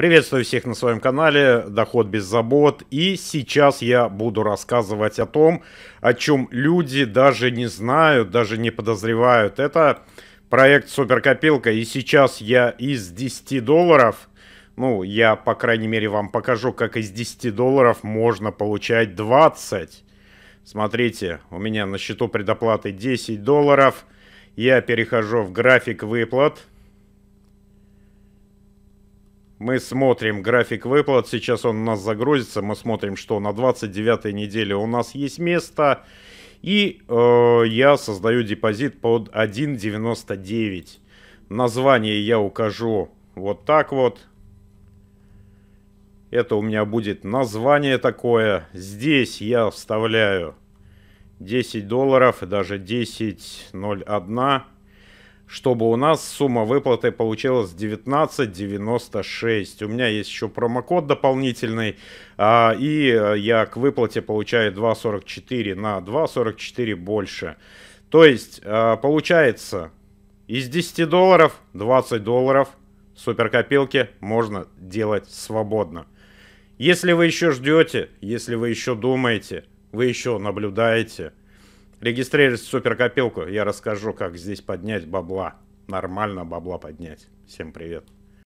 Приветствую всех на своем канале «Доход без забот» и сейчас я буду рассказывать о том, о чем люди даже не знают, даже не подозревают. Это проект «Суперкопилка» и сейчас я из 10 долларов, ну я по крайней мере вам покажу, как из 10 долларов можно получать 20. Смотрите, у меня на счету предоплаты 10 долларов, я перехожу в график выплат – мы смотрим график выплат, сейчас он у нас загрузится, мы смотрим, что на 29 неделе у нас есть место. И э, я создаю депозит под 1.99. Название я укажу вот так вот. Это у меня будет название такое. Здесь я вставляю 10 долларов, даже 10.01 чтобы у нас сумма выплаты получилась 19.96. У меня есть еще промокод дополнительный, а, и э, я к выплате получаю 2.44 на 2.44 больше. То есть, э, получается, из 10 долларов 20 долларов суперкопилки можно делать свободно. Если вы еще ждете, если вы еще думаете, вы еще наблюдаете – Регистрируйтесь в суперкопилку, я расскажу, как здесь поднять бабла. Нормально бабла поднять. Всем привет.